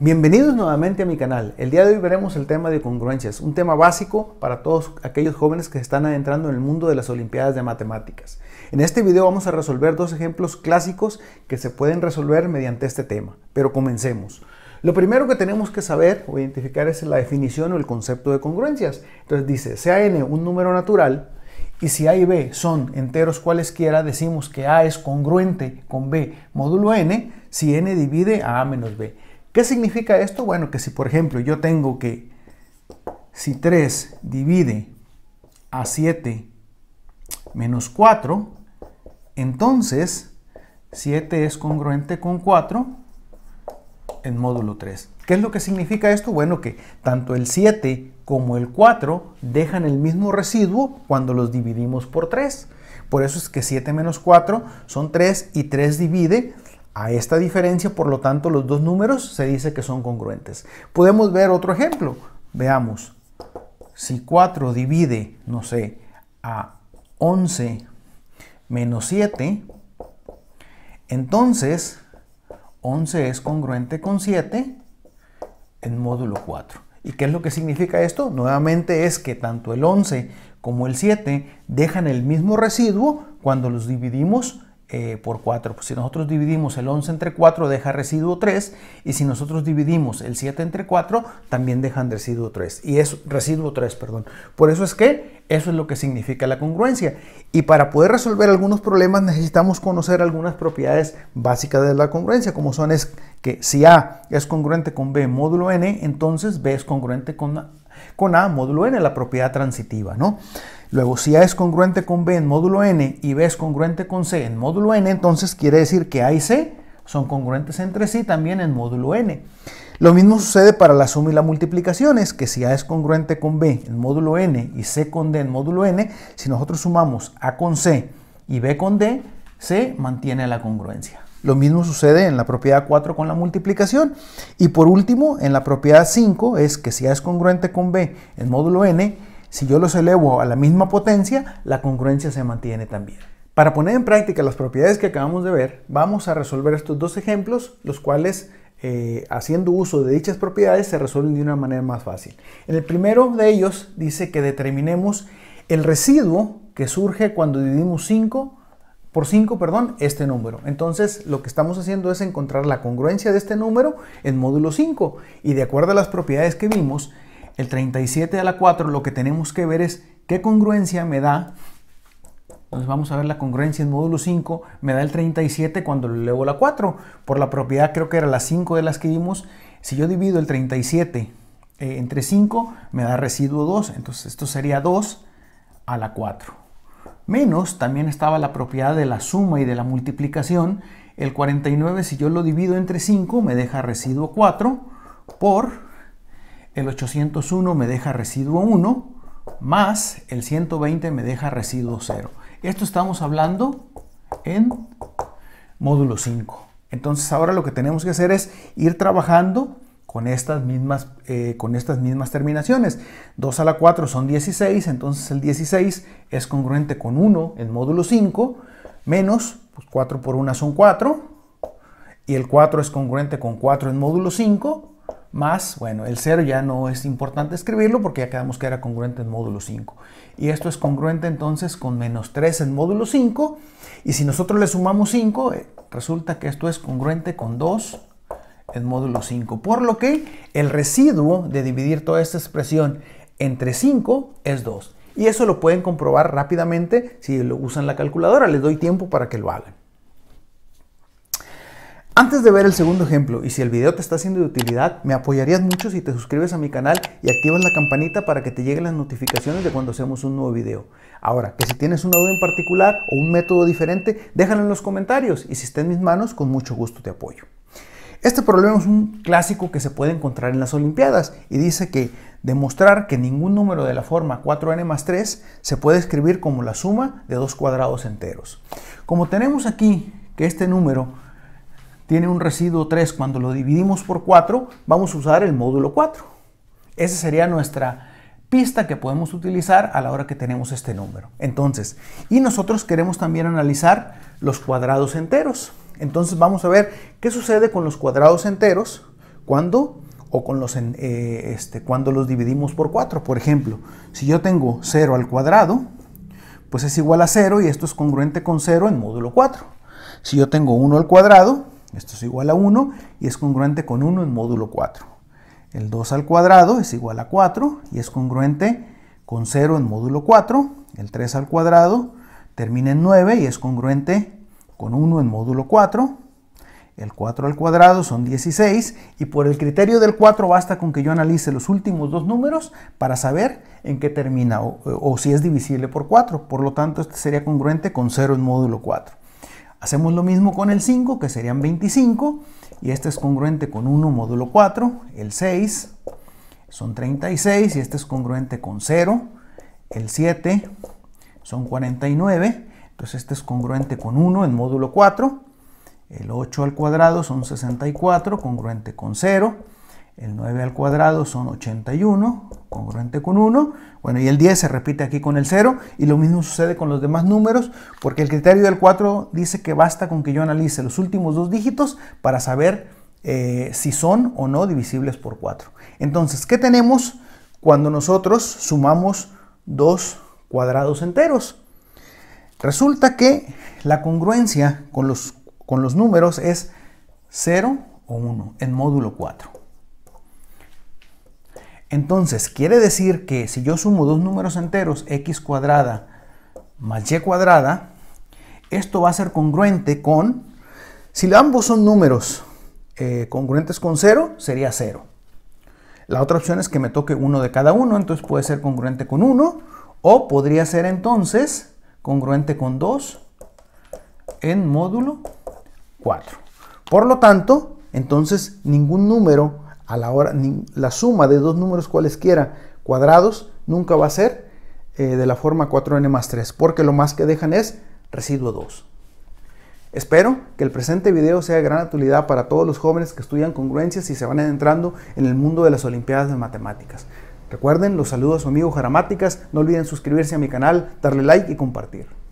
Bienvenidos nuevamente a mi canal. El día de hoy veremos el tema de congruencias, un tema básico para todos aquellos jóvenes que están adentrando en el mundo de las Olimpiadas de Matemáticas. En este video vamos a resolver dos ejemplos clásicos que se pueden resolver mediante este tema, pero comencemos. Lo primero que tenemos que saber o identificar es la definición o el concepto de congruencias. Entonces dice, sea n un número natural y si a y b son enteros cualesquiera, decimos que a es congruente con b módulo n si n divide a a menos b. ¿Qué significa esto? Bueno, que si por ejemplo yo tengo que, si 3 divide a 7 menos 4, entonces 7 es congruente con 4 en módulo 3. ¿Qué es lo que significa esto? Bueno, que tanto el 7 como el 4 dejan el mismo residuo cuando los dividimos por 3. Por eso es que 7 menos 4 son 3 y 3 divide a esta diferencia, por lo tanto, los dos números se dice que son congruentes. Podemos ver otro ejemplo. Veamos, si 4 divide, no sé, a 11 menos 7, entonces 11 es congruente con 7 en módulo 4. ¿Y qué es lo que significa esto? Nuevamente es que tanto el 11 como el 7 dejan el mismo residuo cuando los dividimos eh, por 4. Pues, si nosotros dividimos el 11 entre 4 deja residuo 3 y si nosotros dividimos el 7 entre 4 también dejan residuo 3 y es residuo 3, perdón. Por eso es que eso es lo que significa la congruencia y para poder resolver algunos problemas necesitamos conocer algunas propiedades básicas de la congruencia como son es que si A es congruente con B módulo n, entonces B es congruente con con A módulo n, la propiedad transitiva, ¿no? Luego, si A es congruente con B en módulo n y B es congruente con C en módulo n, entonces quiere decir que A y C son congruentes entre sí también en módulo n. Lo mismo sucede para la suma y la multiplicación, es que si A es congruente con B en módulo n y C con D en módulo n, si nosotros sumamos A con C y B con D, C mantiene la congruencia. Lo mismo sucede en la propiedad 4 con la multiplicación. Y por último, en la propiedad 5 es que si A es congruente con B en módulo n, si yo los elevo a la misma potencia, la congruencia se mantiene también. Para poner en práctica las propiedades que acabamos de ver, vamos a resolver estos dos ejemplos, los cuales eh, haciendo uso de dichas propiedades se resuelven de una manera más fácil. En el primero de ellos dice que determinemos el residuo que surge cuando dividimos 5 por 5, perdón, este número. Entonces, lo que estamos haciendo es encontrar la congruencia de este número en módulo 5. Y de acuerdo a las propiedades que vimos, el 37 a la 4, lo que tenemos que ver es qué congruencia me da. Entonces vamos a ver la congruencia en módulo 5, me da el 37 cuando le elevo la 4. Por la propiedad creo que era la 5 de las que vimos. Si yo divido el 37 eh, entre 5, me da residuo 2. Entonces esto sería 2 a la 4. Menos también estaba la propiedad de la suma y de la multiplicación. El 49 si yo lo divido entre 5 me deja residuo 4 por el 801 me deja residuo 1 más el 120 me deja residuo 0. Esto estamos hablando en módulo 5. Entonces ahora lo que tenemos que hacer es ir trabajando con estas mismas, eh, con estas mismas terminaciones. 2 a la 4 son 16, entonces el 16 es congruente con 1 en módulo 5, menos 4 pues, por 1 son 4, y el 4 es congruente con 4 en módulo 5, más, bueno, el 0 ya no es importante escribirlo porque ya quedamos que era congruente en módulo 5. Y esto es congruente entonces con menos 3 en módulo 5, y si nosotros le sumamos 5, eh, resulta que esto es congruente con 2 en módulo 5. Por lo que el residuo de dividir toda esta expresión entre 5 es 2. Y eso lo pueden comprobar rápidamente si lo usan la calculadora. Les doy tiempo para que lo hagan. Antes de ver el segundo ejemplo y si el video te está siendo de utilidad, me apoyarías mucho si te suscribes a mi canal y activas la campanita para que te lleguen las notificaciones de cuando hacemos un nuevo video. Ahora, que si tienes una duda en particular o un método diferente, déjalo en los comentarios y si está en mis manos, con mucho gusto te apoyo. Este problema es un clásico que se puede encontrar en las Olimpiadas y dice que demostrar que ningún número de la forma 4n más 3 se puede escribir como la suma de dos cuadrados enteros. Como tenemos aquí que este número tiene un residuo 3 cuando lo dividimos por 4, vamos a usar el módulo 4. Esa sería nuestra pista que podemos utilizar a la hora que tenemos este número. Entonces, y nosotros queremos también analizar los cuadrados enteros. Entonces vamos a ver qué sucede con los cuadrados enteros cuando o con los, eh, este, cuando los dividimos por 4. Por ejemplo, si yo tengo 0 al cuadrado, pues es igual a 0 y esto es congruente con 0 en módulo 4. Si yo tengo 1 al cuadrado, esto es igual a 1 y es congruente con 1 en módulo 4. El 2 al cuadrado es igual a 4 y es congruente con 0 en módulo 4. El 3 al cuadrado termina en 9 y es congruente con con 1 en módulo 4. El 4 al cuadrado son 16 y por el criterio del 4 basta con que yo analice los últimos dos números para saber en qué termina o, si es divisible por 4. Por lo tanto, este sería congruente con 0 en módulo 4. Hacemos lo mismo con el 5, que serían 25, y este es congruente con 1 módulo 4. El 6 son 36 y este es congruente con 0. El 7 son 49 entonces este es congruente con 1 en módulo 4. El 8 al cuadrado son 64, congruente con 0. El 9 al cuadrado son 81, congruente con 1. Bueno, y el 10 se repite aquí con el 0. Y lo mismo sucede con los demás números, porque el criterio del 4 dice que basta con que yo analice los últimos dos dígitos para saber eh, si son o no divisibles por 4. Entonces, ¿qué tenemos cuando nosotros sumamos dos cuadrados enteros? Resulta que la congruencia con los, números es 0 o 1 en módulo 4. Entonces, quiere decir que si yo sumo dos números enteros, x cuadrada más y cuadrada, esto va a ser congruente con, si ambos son números eh, congruentes con 0, sería 0. La otra opción es que me toque uno de cada uno, entonces puede ser congruente con 1, o podría ser entonces congruente con 2 en módulo 4. Por lo tanto, entonces ningún número a la hora, la suma de dos números cualesquiera cuadrados nunca va a ser eh, de la forma 4n más 3, porque lo más que dejan es residuo 2. Espero que el presente video sea de gran utilidad para todos los jóvenes que estudian congruencias y se van entrando en el mundo de las Olimpiadas de Matemáticas. Recuerden, los saludos a su amigo Jaramáticas, no olviden suscribirse a mi canal, darle like y compartir.